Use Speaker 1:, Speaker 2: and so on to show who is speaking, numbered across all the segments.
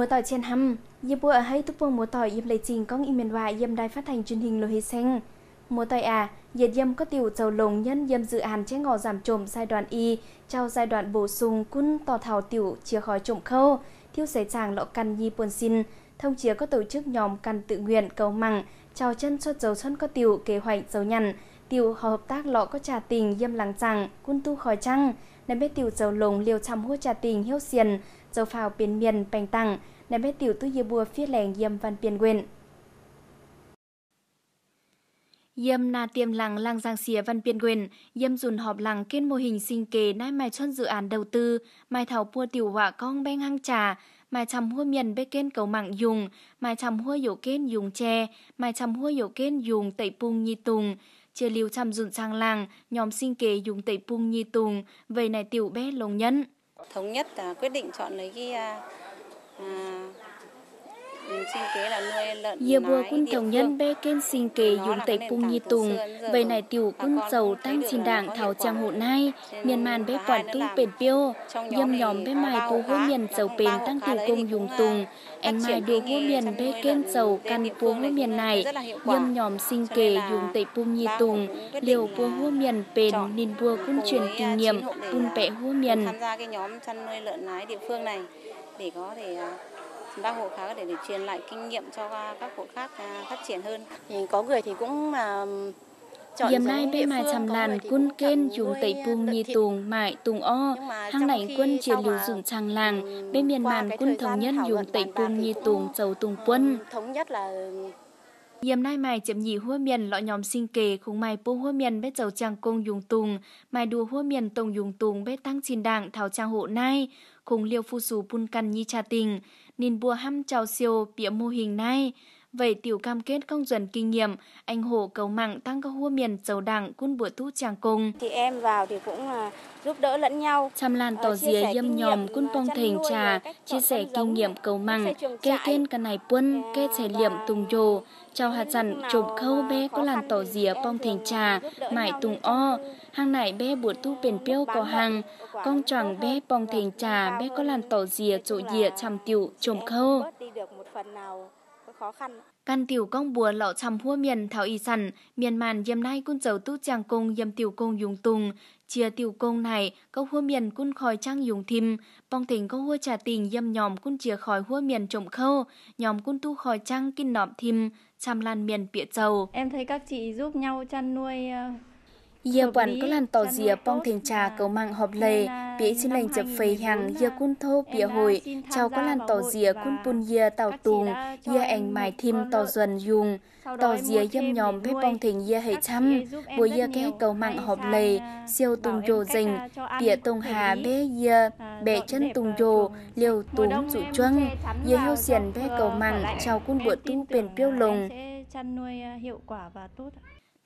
Speaker 1: mùa tỏi trên hăm, dịp bữa hay hay phương mùa tỏi dịp lấy trình có nghị miền vại dịp đài phát thanh truyền hình lôi hê xanh. Mùa tỏi à, dịp dâm có tiểu dầu lồng nhân dâm dự án che ngò giảm trộm giai đoạn y, trao giai đoạn bổ sung cun tỏ thảo tiểu chia khỏi trộm khâu, thiếu sấy chàng lọ căn nhi buồn xin, thông chía có tổ chức nhóm căn tự nguyện cầu mặng, trao chân cho dầu xuân có tiểu kế hoạch dầu nhằn, tiểu họ hợp tác lọ có trà tình dâm lắng chẳng, cun tu khỏi trăng, nên biết tiểu dầu lồng liều chăm hô trà tình hiếu xiền, dầu phào biển miền bành tăng, nằm bên tiểu tư dìa bùa phía lèng dâm văn biển quyền. Yêm na tiêm làng lang giang xìa văn biên quyền, yêm dùn họp làng kết mô hình sinh kế nai mai chọn dự án đầu tư, mai thảo pua tiểu họa con beng hăng trà, mai chăm hua miền bê kên cầu mạng dùng, mai chăm hua dỗ kên dùng tre, mai chăm hua dỗ kên dùng tẩy pung nhi tùng, chia liều chăm dùn sang làng, nhóm sinh kế dùng tẩy pung nhi tùng, về này tiểu bé lồng nhẫn. Thống nhất à, quyết định chọn lấy cái à, à, Giờ bùa quân thống nhân bê kên sinh kế à, dùng tẩy cung nhi tùng, về này tiểu quân giàu tăng xin đảng thảo trang hộ nay, miền màn bê quản tu bền piêu, nhâm nhóm bê mài cô hô miền giàu bền tăng tiểu công dùng tùng, anh mai đưa hô miền bê kên giàu căn bùa hô miền này, nhâm nhóm sinh kế dùng tẩy cung nhi tùng, liều bùa hô miền bền nên bùa à, quân truyền kinh nghiệm, bùn bệ hô miền. Tham gia cái nhóm chăn nuôi lợn nái địa phương này để có thể bác hộ khác để, để truyền lại kinh nghiệm cho các hộ khác à, phát triển hơn. Thì có người thì cũng mà
Speaker 2: Diềm nay bên mà chầm làn
Speaker 1: quân kên dùng tẩy vùng nhì tùng mại tùng o, hang nảnh quân chia lưu dùng chàng làng, ừ, bên miền màn quân thống nhân dùng tẩy vùng nhì tùng chầu tùng quân. Ừ, thống nhất là ừ. Yếm nay mày chậm nhị hua miền lọ nhóm sinh kề khung mày bố hua miền bết chầu chàng công dùng tùng, mày đùa hua miền tổng dùng tùng bết tăng chín đảng thảo trang hộ nay, khung liêu phu sù pun căn nhi trà tình, nên bua hăm chào siêu bịa mô hình này vậy tiểu cam kết công dần kinh nghiệm, anh Hồ cầu mạng tăng cao hua miền giàu đảng quân bữa thu chàng cùng. Thì em vào thì cũng là giúp đỡ lẫn nhau. Chăm lan ờ, tỏ dìa dâm nhòm quân bong à, thành trà, à, chia sẻ kinh nghiệm cầu mạng, kê kên cả này quân, dạ, kê trẻ liệm tùng dồ, trao hạt dặn chụp khâu bé có làn tỏ dìa bong thành à, trà, mải tùng o, hàng này bé bữa thu bền piêu có hàng, con chẳng bé bong dạ, thành trà, bé có làn tỏ dìa chỗ dìa chăm tiểu chụm khâu. một phần nào khó khăn. Căn tiểu công bùa lọ chầm hua miền thảo y sẵn, miền màn dìm nay cun dầu tu chàng cung dìm tiểu công dùng tùng. Chia tiểu công này, có hua miền cun khỏi trang dùng thìm. Bong tình có hua trà tình dìm nhòm cun chia khỏi hua miền trộm khâu, nhòm cun tu khỏi trang kinh nọm thìm, chăm lan miền bịa dầu. Em thấy các chị giúp nhau chăn nuôi ờ, Ia quản có làn tỏ dìa bong thềng trà cầu mạng họp lề, bị xin lành chập phầy hàng ia cun thô bìa hồi, chào có làn tỏ dìa cun bùn ia tàu tùng, ia ảnh mài thim tỏ dần dùng, tỏ dìa yâm nhòm phép bong thềng ia hệ chăm, bùa ia khe cầu mạng họp lề, siêu tùng dồ dình, bìa tùng hà bé ia, bẻ chân tùng dồ, liều túng dụ chuông, ia heo xiển bế cầu mạng, chào cun bùa tu bền piêu lùng. Chăn nuôi hiệu quả và tốt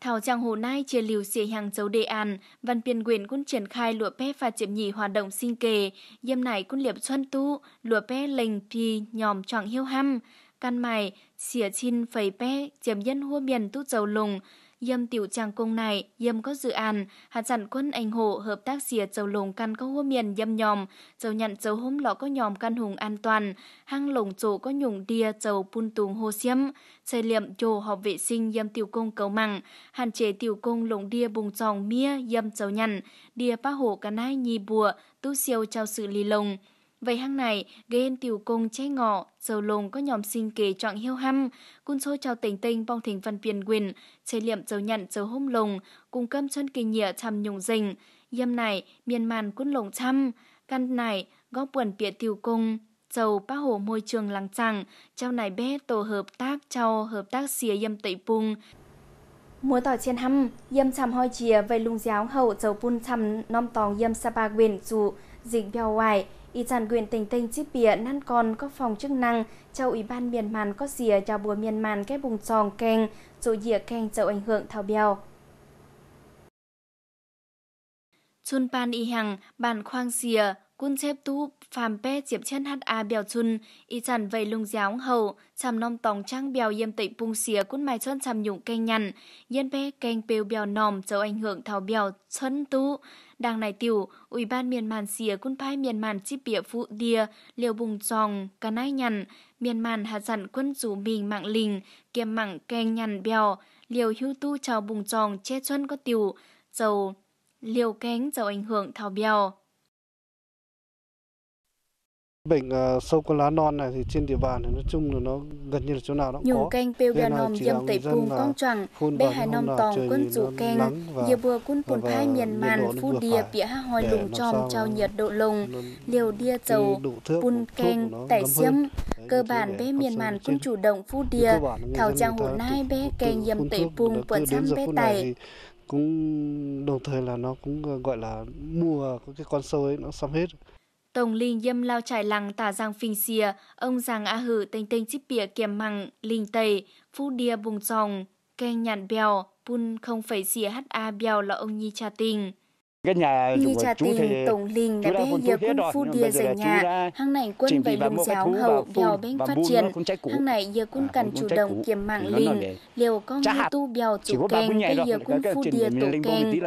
Speaker 1: Thảo trang Hồ Nai chia liều xỉ hàng dấu đề an, văn biên quyền quân triển khai lụa pe và chiếm nhì hoạt động sinh kề, dâm này quân liệp xuân tu, lụa pe lình thì nhòm chọn hiêu hăm, căn mày, xỉa chin phẩy pe, chiếm dân hua miền tút dầu lùng, dâm tiểu tràng cung này, dâm có dự án, hạt sản quân anh hộ hợp tác xìa châu lồng căn có hô miền dâm nhòm, châu nhận châu hôm lọ có nhòm căn hùng an toàn, hang lồng chỗ có nhùng đia châu pun tùng hô xiêm, xây liệm chỗ họp vệ sinh dâm tiểu cung cầu mặng, hạn chế tiểu cung lồng đia bùng tròn mía dâm châu nhận, đia ba hộ căn hai nhì bùa, tu siêu trao sự lì lồng. Vậy hang này, ghen tiểu cung chay ngọ, dầu lùng có nhóm sinh kế chọn hiêu hăm, cun xô chào tình tinh bong thỉnh văn viên quyền, chế liệm dầu nhận dầu hôm lùng, cùng cơm chân kỳ nhịa chăm nhung dình. dâm này, miền màn cun lùng chăm, căn này, góp quần bịa tiểu cung. Dầu bác hồ môi trường lắng chẳng, trao này bé tổ hợp tác trao hợp tác xìa dâm tẩy bùng, Múa tỏi trên hăm, yêm chằm hoi chìa về lung giáo hậu dầu bun chằm non tòng yêm sapa quyền dù dịch bèo hoài, Y chan quyền tình tình chi bìa năn còn có phòng chức năng, châu Ủy ban miền màn có xìa cho bùa miền màn cái bùng tròn keng, dù dìa keng chậu ảnh hưởng thao bèo. Chun pan y hằng, bàn khoang xìa, quân chép tu, phàm pe chiếm chân hát a bèo chun, y chẳng vậy lung giáo hậu, chằm nom tòng trang bèo yêm tị pung xìa quân mài chân chằm nhụng keng nhằn, yên pe keng pêu bèo nòm chậu ảnh hưởng thao bèo chân tu, đang này tiểu, Ủy ban miền màn xìa quân phai miền màn chi bịa phụ đìa, liều bùng tròng, cá nai nhằn, miền màn hạt dặn quân rủ mình mạng lình, kiềm mạng keng nhằn bèo, liều hưu tu chào bùng tròng che chân có tiểu, dầu liều kén dầu ảnh hưởng thảo bèo.
Speaker 3: Bệnh uh, sâu con lá non này thì trên địa bàn thì nói chung là nó gần như là chỗ nào nó cũng Nhung có. Ờ,
Speaker 1: keng pêu bia nom dâm tẩy pung con chẳng, bê hai nom tòng quân dụ keng, dìa bừa quân bùn thai miền màn, phu đìa bịa ha hoi lùng tròm trao nhiệt độ lùng, liều đia dầu, bùn keng, tẩy xiêm, cơ bản bê miền màn quân chủ động phu đìa, thảo trang hồ nai bê keng dâm tẩy pung quần xăm bê tẩy,
Speaker 3: cũng đồng thời là nó cũng ờ, gọi là mua cái con sâu ấy nó xong hết
Speaker 1: tổng linh dâm lao trải lăng tả giang phình xìa, ông giang a hử tênh tênh chip bìa kiềm măng, linh tây, phu đia bùng dòng, keng nhạn bèo, pun không phải xìa hát a bèo là ông nhi cha tình.
Speaker 3: Cái nhà Nhi trà tình tổng linh đã bé hiệp quân phu đìa giải nhà, hang
Speaker 1: này quân về đồng giáo hậu bèo bên phát triển, hang này giờ quân à, cần chủ động kiềm mạng linh, liều con tu bèo chủ keng, bây giờ quân phu đìa tổ keng.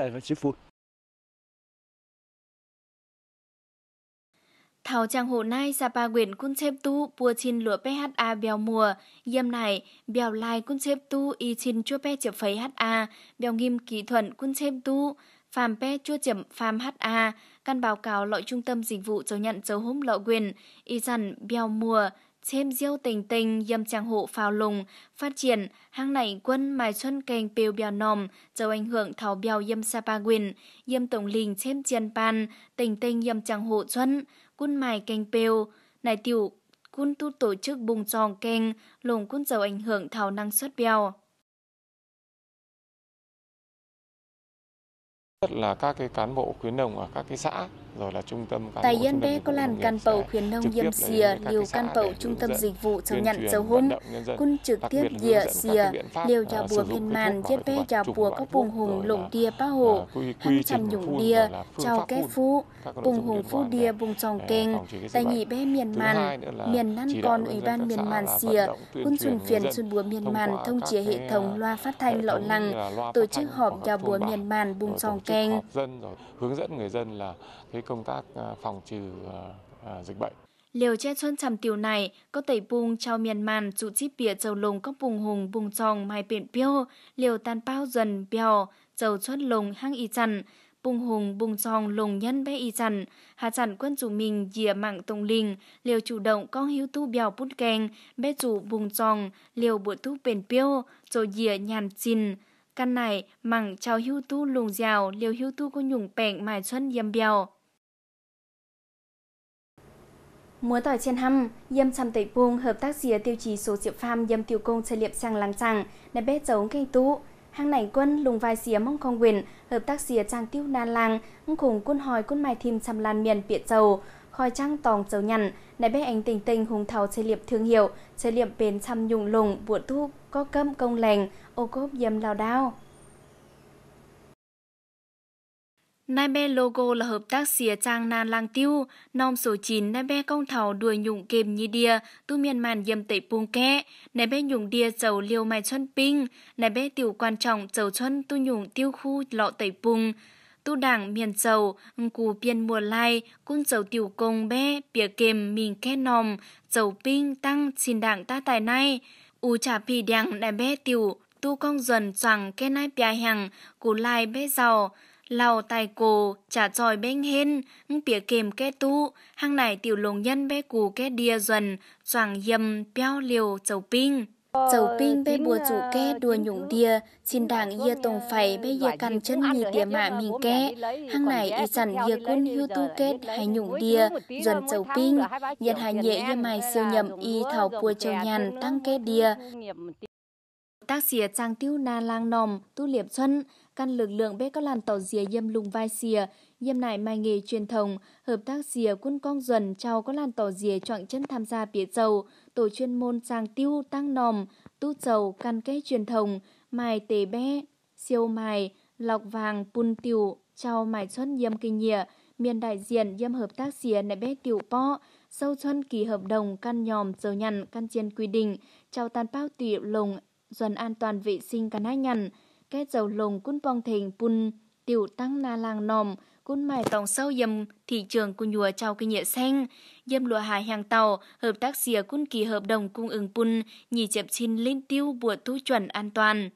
Speaker 1: Thảo trang hồ nai xa quyền cun chép tu bùa chin lửa PHA bèo mùa, yêm này, bèo lai cun chép tu y chin chua pe chập phấy HA, bèo nghiêm kỳ thuận cun chép tu, phàm pe chua chậm phàm HA, căn báo cáo loại trung tâm dịch vụ châu nhận dấu hôm lọ quyền, y dặn bèo mùa, chêm diêu tình tình yâm trang hộ phào lùng phát triển hang này quân mài xuân kênh pêu bèo nòm dầu ảnh hưởng thảo bèo yâm sapa quyền yâm tổng lình chêm chiên pan tình tình yâm trang hộ xuân cun mài kênh pêu, nải tiểu cun tu tổ chức bùng tròn kênh, lồng cun dầu ảnh hưởng thảo năng suất bèo.
Speaker 2: Rất là các cái cán bộ khuyến đồng ở các cái xã rồi là trung tâm Tại Yên Bê có làn căn bầu
Speaker 1: khuyến nông dâm xìa liều căn bầu trung tâm dịch vụ sau nhận dấu hôn quân trực tiếp dìa xìa liều chào bùa phiên màn chết bê chào bùa các vùng hùng lũng đia bá hồ à, hắn chầm nhũng đia chào kép phú vùng hùng phú đia vùng tròn kênh tại nhị bê miền màn miền năn còn ủy ban miền màn xìa quân xuân phiền xuân bùa miền màn thông chế hệ thống loa phát thanh lọ lăng tổ chức họp chào bùa miền màn vùng tròn kênh hướng dẫn người dân là thế công tác ờ, phòng trừ ờ, ờ, dịch bệnh. Liều che xuân trầm tiểu này có tẩy bùng trao miền màn dụ chip bìa dầu lùng các bùng hùng bùng tròn mai biển piêu liều tan bao dần bèo dầu xuất lùng hang y chằn bùng hùng bùng tròn lùng nhân bé y chằn hà chằn quân chủ mình dìa mạng tùng linh liều chủ động con hiếu tu bèo bút kèng bé chủ bùng tròn liều bụi tu biển piêu rồi dìa nhàn chìn căn này mảng trao hiếu tu lùng dào liều hiếu tu có nhủng bẹng mài xuân yếm bèo Múa tỏi trên hâm, dâm chăm tẩy buông hợp tác dìa tiêu chí số diệp pham dâm tiêu công chơi liệp sang làng chẳng, nè bé giống canh tú. Hàng nảy quân lùng vai dìa mong con quyền, hợp tác dìa trang tiêu na lang, cùng quân hỏi quân mai thìm chăm lan miền biệt dầu, khói trăng tòng dầu nhằn, nè bé anh tình tình hùng thảo chơi liệp thương hiệu, chơi liệp bền chăm nhung lùng, buộn thu, có cơm công lành, ô cốp dâm lao đao. nai Naibe Logo là hợp tác xìa trang nan lang tiêu, nòng số 9 Naibe công thảo đuổi nhụng kềm nhi đìa, tu miền màn yêm tẩy buông kẽ, Naibe nhụng đìa dầu liều mai chân pinh, Naibe tiểu quan trọng dầu chân tu nhụng tiêu khu lọ tẩy bùng, tu đảng miền dầu, cù biên mùa lai, cung dầu tiểu công bé, bìa kềm mình khe nòm, dầu pinh tăng xin đảng ta tài nay, u trả pì nai Naibe tiểu, tu công dần chẳng khe nai bia hàng, cù lai bé giàu, lau tay cô, trả tròi bên hên, tía kềm ke tu, hàng này tiểu lồng nhân bé cù ke đia dần, choàng yầm, béo liều, chầu pin. Chầu pin bé bùa chủ ke đùa ờ, nhũng đia, xin đảng yê tông phải bé yê cằn chân nhì tía mạ mình ke. Hàng này y sẵn yê quân hưu tu kết hay nhũng đia, dần chầu pin, nhân hai nhẹ yê mài siêu nhầm y thảo bùa châu nhàn tăng ke đia tác xìa trang tiêu na lang nòm tu liệp xuân căn lực lượng bé có làn tàu dìa dâm lùng vai xìa, dâm nải mai nghề truyền thống, hợp tác dìa quân con duần trao có làn tàu dìa chọn chân tham gia bía dầu, tổ chuyên môn sang tiêu tăng nòm, tu dầu căn cây truyền thống, mài tề bé, siêu mài, lọc vàng pun tiểu, trao mài xuân dâm kinh nhịa, miền đại diện dâm hợp tác dìa nại bé tiểu po, sâu xuân kỳ hợp đồng căn nhòm dầu nhằn căn chiên quy định, trao tàn bao tiểu lồng, dần an toàn vệ sinh căn hai nhằn, cái dầu lồng cún bong thình bùn tiểu tăng na làng nòm cún mài tòng sâu dầm thị trường của nhùa trao cái nhựa xanh dâm lụa hải hàng tàu hợp tác xìa cún kỳ hợp đồng cung ứng bùn nhì chậm xin lên tiêu bùa thu chuẩn an toàn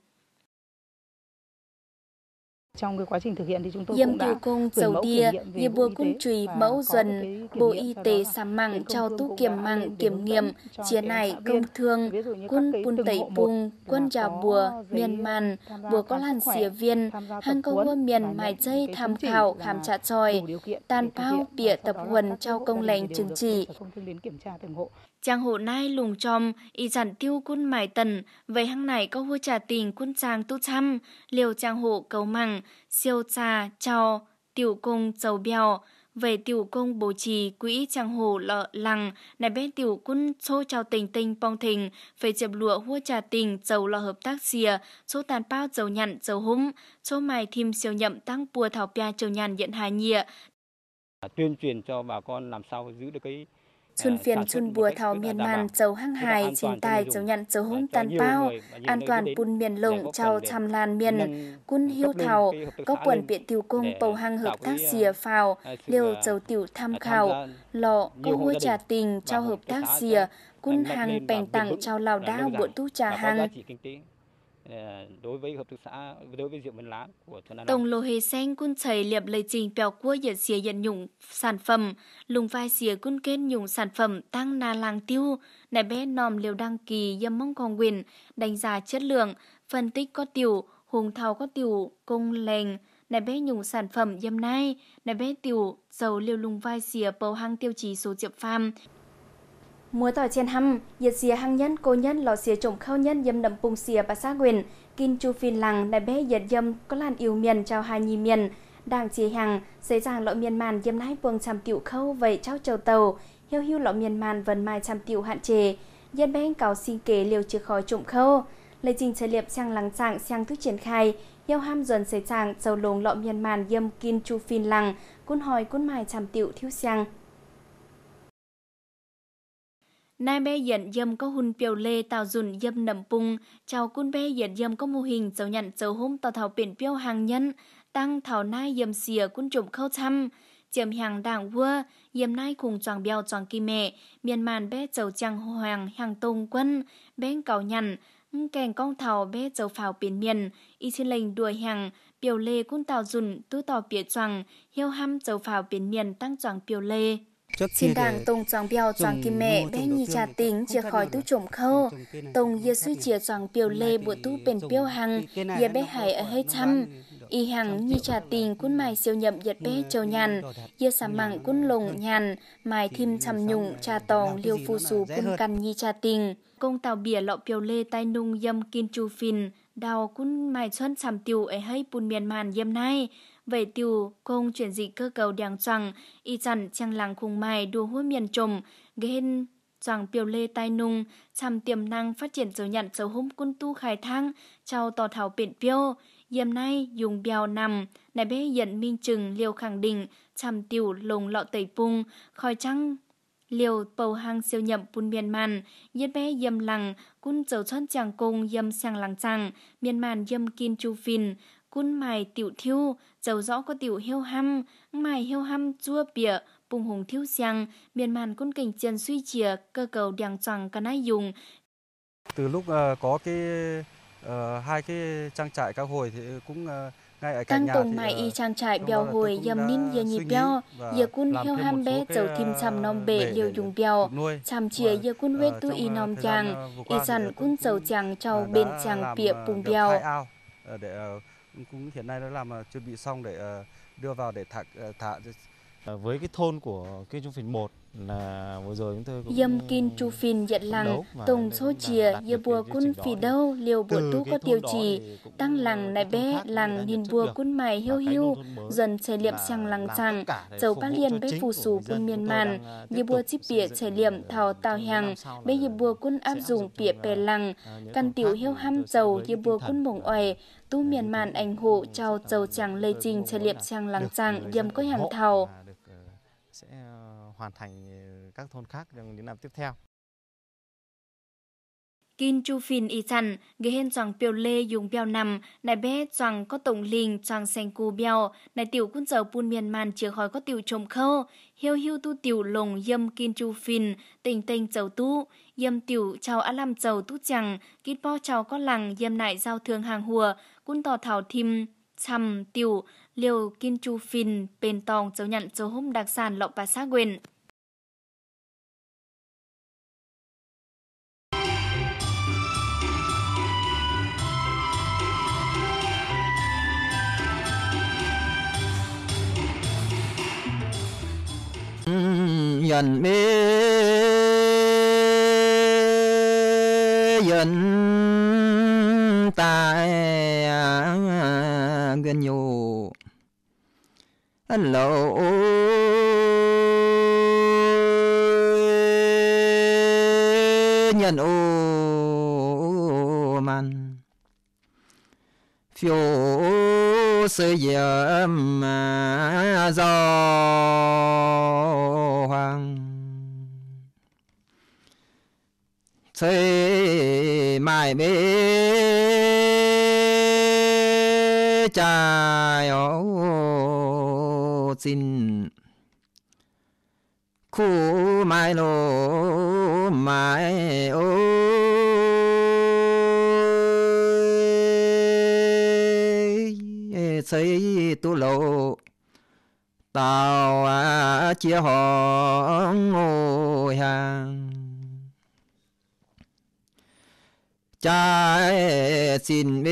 Speaker 1: trong cái quá trình thực hiện thì chúng tôi Yêm cũng đã cung dầu tia, ye bùa cung trùy mẫu dần, bộ y tế sám mạng trao tú kiểm mạng kiểm nghiệm, chia này công thương, quân bùn tẩy bùng, quân trà bùa, miền màn, bùa có lan xìa viên, hàng câu hua miền mài dây tham khảo khám trả tròi, tan bao bịa tập huần trao công lệnh chứng chỉ. Chàng hồ nai lùng tròm, y giản tiêu quân mải tần, vậy hăng này có hua trả tình quân chàng tu chăm, liều chàng hộ cầu mẳng, siêu trà, trò, tiểu cung dầu bèo, về tiểu công bố trì quỹ chàng hồ lợ lằng này bên tiểu quân xô chào tình tình bong thình về chập lụa hua trà tình dầu lọ hợp tác xìa số tàn bao dầu nhặn dầu húm số mài thêm siêu nhậm tăng bùa thảo pia châu nhàn nhận hà nhịa
Speaker 2: tuyên truyền cho bà con làm sao giữ được
Speaker 1: cái chun phiền chun bùa thảo miền màn châu hăng hài trình tài châu nhận châu hung tàn bao an toàn bùn miền lộng châu chăm lan miền cun hiu thảo có quần biện tiêu cung bầu hăng hợp tác xìa à, phào à, liều châu tiểu tham à, khảo lọ có hôi trà tình cho hợp tác xìa cun hàng bèn tặng cho lào đao bộ tu trà hàng
Speaker 2: Ờ, đối với hợp tác xã đối với rượu Vân Lá của Thuần An. Tổng lô hề
Speaker 1: sen cun chảy liệp lời trình bèo cua dệt xìa dần nhủng sản phẩm, lùng vai xìa cun kết nhủng sản phẩm tăng na làng tiêu, nè bé nòm liều đăng kỳ dâm mong con quyền, đánh giá chất lượng, phân tích có tiểu, hùng thảo có tiểu, công lành, nè bé nhủng sản phẩm dâm nai, nè bé tiểu, dầu liều lùng vai xìa bầu hang tiêu chí số diệp pham. Mùa tỏi trên hăm, giật xìa hăng nhân cô nhân lò xìa trộm khâu nhân dâm nằm bùng xìa bà xã quyền, kinh chu phin lằng đại bé giật dâm có làn yêu miền trao hai nhì miền, đảng chia hằng, dễ dàng lọ miền màn dâm nái vương chăm tiểu khâu vậy trao trầu tàu, hiu hiu lọ miền màn vần mai chăm tiểu hạn chế, dân bé cáo xin kế liều chưa khỏi trộm khâu. Lấy trình trải liệp sang lắng trạng sang thức triển khai, yêu ham dần dễ dàng dầu lồng lọ miền màn dâm kinh chu phin lằng, cun hỏi cun mai chăm tiểu thiếu sang. Nai bé dần dâm có hùn piều lê tàu dùn dâm nầm bùng, chào cun bé dần dâm có mô hình dấu nhận dấu hôm tàu thảo biển piêu hàng nhân, tăng thảo nai dâm xìa cun trộm khâu thăm. Chiếm hàng đảng vua, dâm nai cùng tròn bèo tròn kỳ mẹ, miền màn bé dầu chàng hoàng hàng tông quân, bé cầu nhằn, kèn con thảo bé dầu phào biển miền, y xin lệnh đuổi hàng, piều lê cun tàu dùn, tu tàu biển tròn hiêu ham dầu phào biển miền tăng tròn piều lê xin đảng tông trọng biểu trọng kim mẹ bé nhi trà tính chia khỏi tu trộm khâu tông yê suy chia trọng biểu lê bộ tu bền biểu hằng yê bé hải ở hơi thăm y hằng nhi trà tình cuốn mài siêu nhậm giật bé châu nhàn yê xà mặng cuốn lùng nhàn mài thim trầm nhụng trà tòng liêu phu sù quân căn nhi trà tình công tàu bìa lọ biểu lê tai nung dâm kim chu phìn đào cuốn mài xuân trầm tiểu ấy hay bùn miền màn dâm nay về tiêu công chuyển dị cơ cầu đàng chẳng, y chẳng chàng làng khung mai đua hua miền trùm, ghen chẳng biểu lê tai nung, chăm tiềm năng phát triển dấu nhận dấu hôm quân tu khai thang, trao tò thảo biển piêu, dìm nay dùng bèo nằm, này bế dẫn minh chừng liều khẳng định, chăm tiểu lồng lọ tẩy phung khỏi trăng. Liều bầu hang siêu nhậm pun miền màn, yết bé yêm lằng, cun dấu chân chàng cung yêm sang lằng chàng, miền màn yêm kim chu phìn, cun mài tiểu thiêu, dầu rõ có tiểu heo hăm, mài heo hăm chua bịa, bùng hùng thiêu xiang, miền màn cun cảnh chân suy chìa, cơ cầu đèng tròn cả nai dùng.
Speaker 2: Từ lúc uh, có cái uh, hai cái trang trại cao hồi thì cũng uh, ngay ở cạnh nhà tùng mài y
Speaker 1: trang trại bèo hồi dầm nín dìa nhịp bèo dìa cun heo ham bé dầu tìm chằm nòng bể liều dùng bèo chằm chìa dìa cun vết tu y nòng chàng y dằn cun dầu chàng trầu bên chàng bịa bùng bèo
Speaker 2: để cũng hiện nay nó làm à, chuẩn bị xong để ờ, đưa vào để thả ờ, thả ờ, với cái thôn của cây trung phình 1
Speaker 1: Yam Kin Chu Phin nhận rằng Tùng số Chìa Yê Bùa Quân Phì Đâu Liều Bùa Tu Có Tiêu Chỉ Tăng Làng Nài Bé Làng Nhìn Bùa Quân Mài Hiêu Hiêu Dần Trẻ Liệm Sang Làng Chẳng Dầu Bác Liên bê Phù Sù Quân Miền Màn Yê Bùa Chip Bịa Trẻ Liệm Thảo Tào Hàng Bé Yê Bùa Quân Áp Dùng Bịa pè Làng Căn Tiểu Hiêu ham Dầu Yê Bùa Quân Mộng Oài Tu Miền Màn Ảnh Hộ Chào Dầu Chẳng Lê Trình Trẻ Liệm Sang Làng Chẳng Yêm Có Hàng Thảo
Speaker 2: hoàn thành ờ,
Speaker 3: các thôn khác trong những năm tiếp theo.
Speaker 1: Kim chu phin y chan, ghê hên choang piêu lê dùng piêu nằm, này bé choang có tổng linh choang sen cu biao, này tiểu quân giờ buôn miền màn chưa khỏi có tiểu trồng khâu, hiêu hiêu tu tiểu lồng yâm kim chu phin, tình tình chầu tu, yâm tiểu chào á lam chầu tu chẳng, kít po chào có lằng yâm nại giao thương hàng hùa, quân tò thảo thim, chăm tiểu liều kiên chu phìn, bền tòng dấu nhận dấu hôm đặc sản lộng và xã quyền.
Speaker 2: nhận mê nhận tại gần nhiều lộ nhân ô man phiêu sư giờ mà do hoàng thế mai bế cha ô สินคู่ไม้โลไม่โอ้ใช้ตุโลตาวอาเจียหองโอหังใจสินเม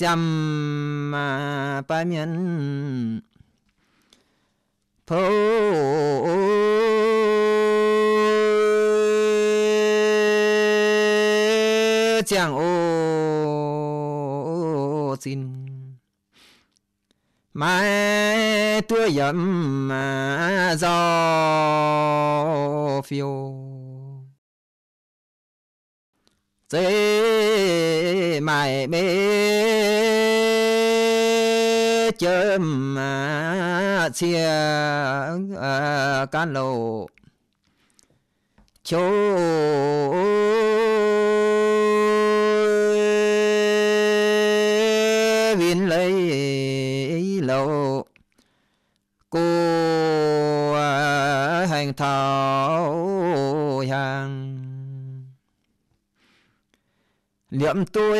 Speaker 2: mà Samma à, Pamin Po chẳng ô xin mai tua yếm mà do phiêu dễ mày mê chớm chia can lộ chỗ viên lấy lộ cô hành thảo hàng liệm tôi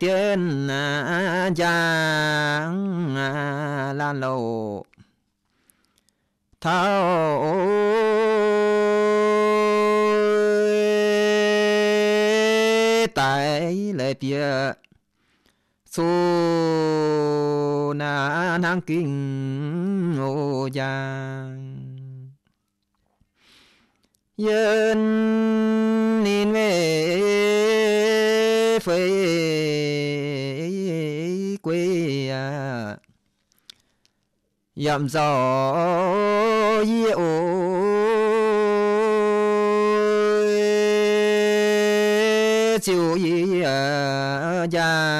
Speaker 2: tiên à, giang à, lan lầu thao tại lệ tia su na nang kinh ô giang dân nên về phế quê à dặm gió yêu chịu ý à gia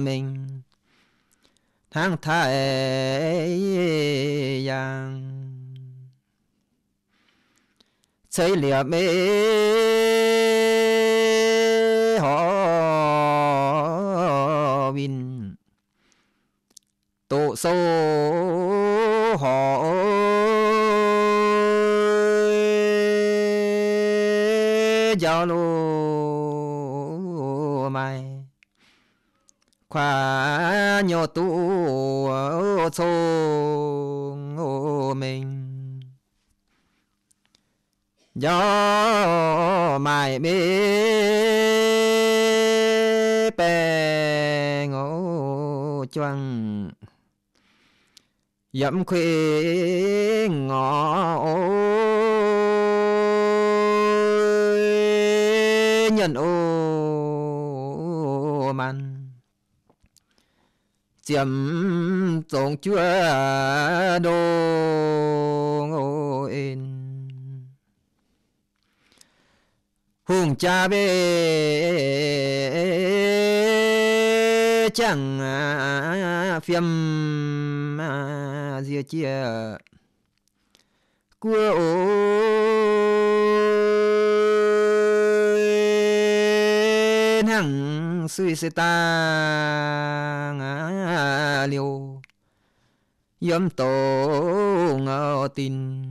Speaker 2: mình tháng thái giang chơi lìa mê họ win tổ số họ giao lô mai khoa nhỏ tu chỗ mình gió mài mi bè ngủ choang dẫm khuya ngõ nhận ô man chiếm tổng chúa đồ ngồi hùng cha bê chẳng phiêm dìa chia cua ô hằng suy sê ta liêu yếm tổ ngờ tin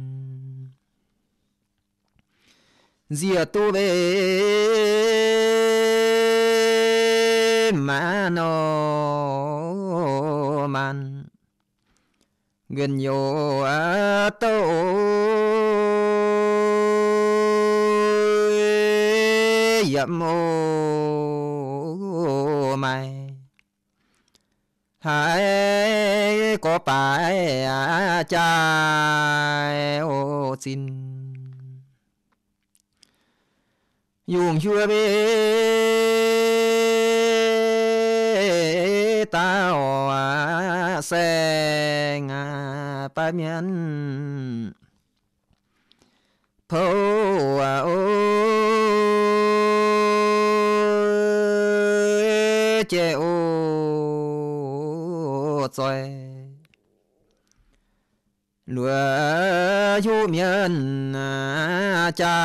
Speaker 2: dìa tu bê mà nó man gần yo a à tô yam ô mai hãy có bài cha à ô xin dùng chưa bê ta à xe ngà ba miên phô à ô chê ô rồi lúa du miên à, cha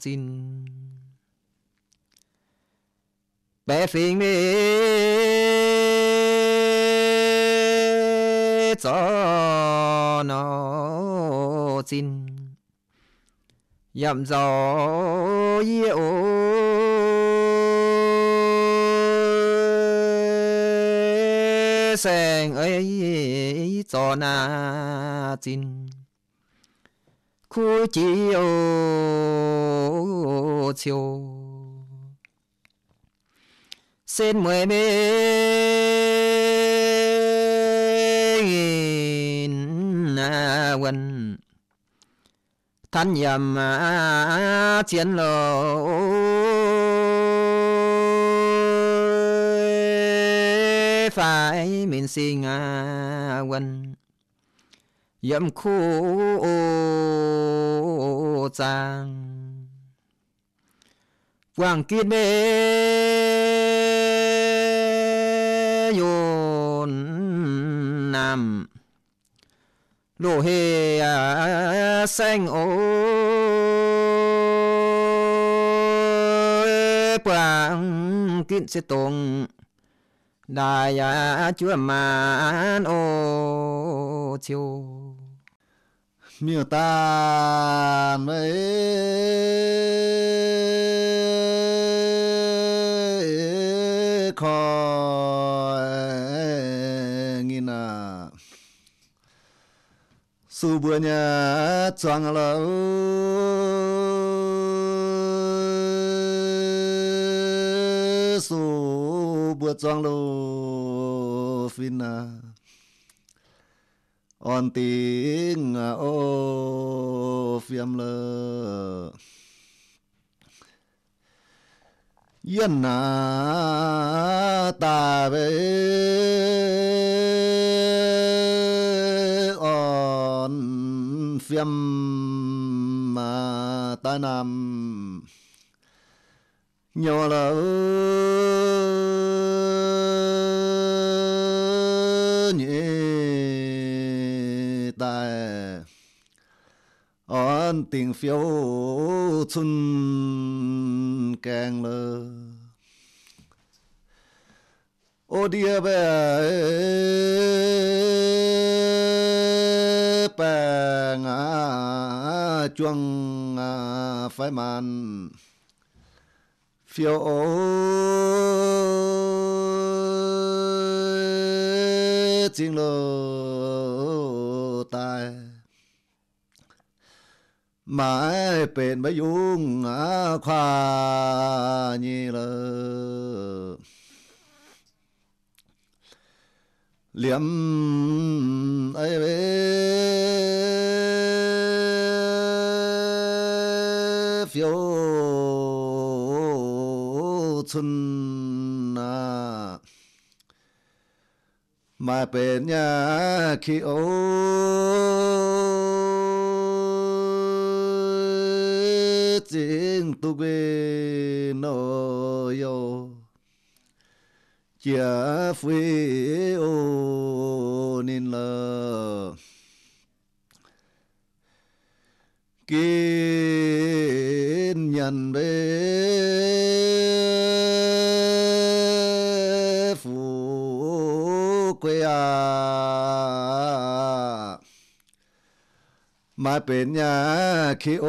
Speaker 2: xin bé phình mi cho nó xin yam gió yêu ơi sèn ơi cho na tin khu chỉ ô chiều xin mười bên na quân thanh nhầm chiến lộ phải mình si ngã quanh yếm khu trang quảng kiên bê yồn nam lô hê à, xanh e ô quảng kiên sẽ tông đại chúa mà ô chiều miêu ta mấy
Speaker 3: khó nghi nà su bữa nhà choang lâu su bua choang lo fin à on tiếng à ô phim lơ yên à ta về on phim mà ta nằm nhỏ là nhẹ tại an tiếng phiếu xuân càng lơ ô dia bè bè ngã chuông à, phải màn phiêu ô chính lô tài mãi bền bấy dung á khoa nhi lơ liếm ấy xuân na à. mà bên nhà khi ô chiến tu bê nô yo chia phi ô nên là kiên nhận bên วยามาเป็นยาคิโอ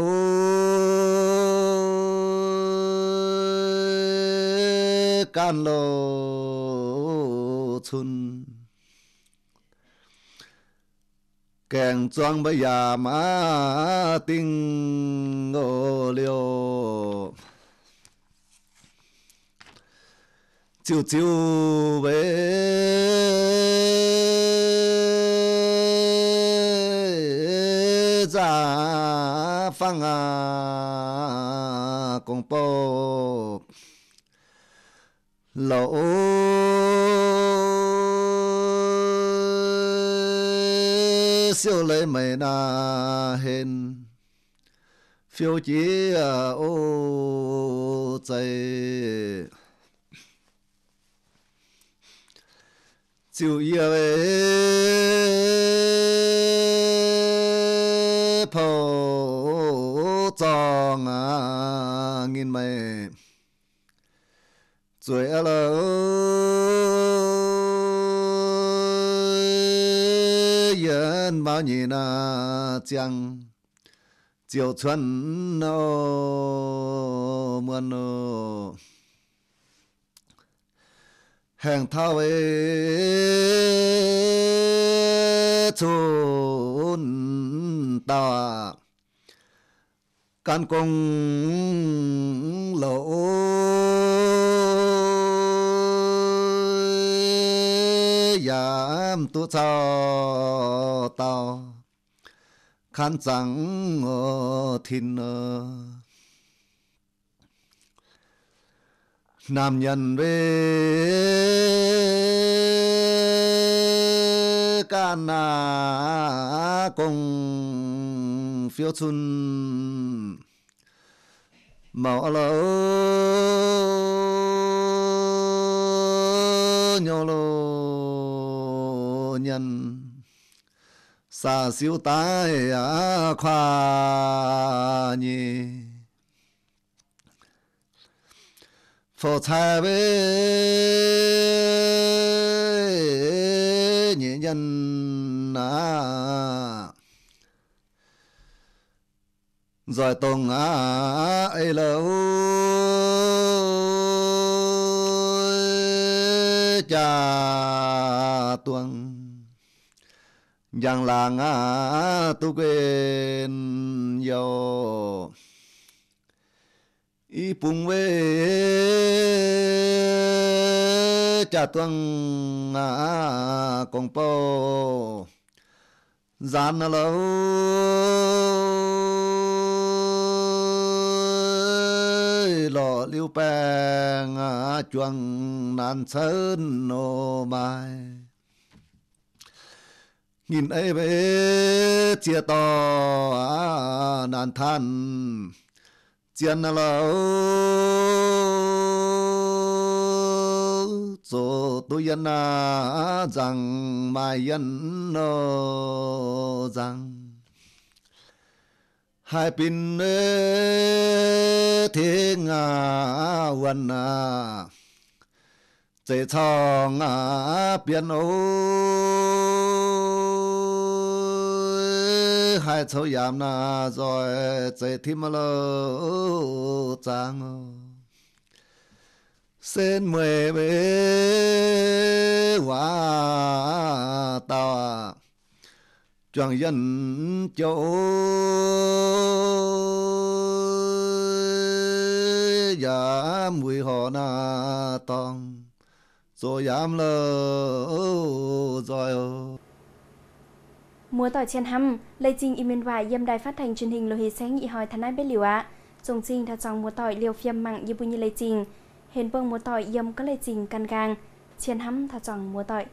Speaker 3: กันโลชุนแกงจวงบยามาติงโอเลียว chiều chiều về ra dạ phang à công bố lỗ siêu lệ mày na hên phiêu chí à, ô chạy 就一位跑脏啊，你们醉了人把你那将就穿哦，么哦。hàng thao về chôn ta căn công lỗ giảm tu cho tao khán chẳng thiên Nam nhân về can à cùng phiêu chun màu lỡ nhau lô nhân xa siêu tái à khoa nhì 佛财为年人呐，在东啊哎喽，家东，杨郎啊都跟有。ipung we cha tuang na à, kong po gian na lo lo liu pe ngã à, chuang nan sơn nô mai nhìn ấy về chia to à, nan than là tôi rằng rằng, nó hai bên thế ngà quần à, chế thong à biến ô hai cháu yam na rồi chạy thêm mà lô trang sen mười bế hoa tao chẳng chọn dân chỗ mùi họ na tòng rồi dám lơ rồi
Speaker 1: Múa tỏi chen hâm, lê trình im imen vải dâm đài phát thanh truyền hình lô hì sáng nhị hỏi thân ai biết liều ạ. Dùng trình thật trong múa tỏi liều phim mặng như bùi như lê trình. Hên vương múa tỏi dâm có lê trình căn gang, chen hâm thật trong múa tỏi.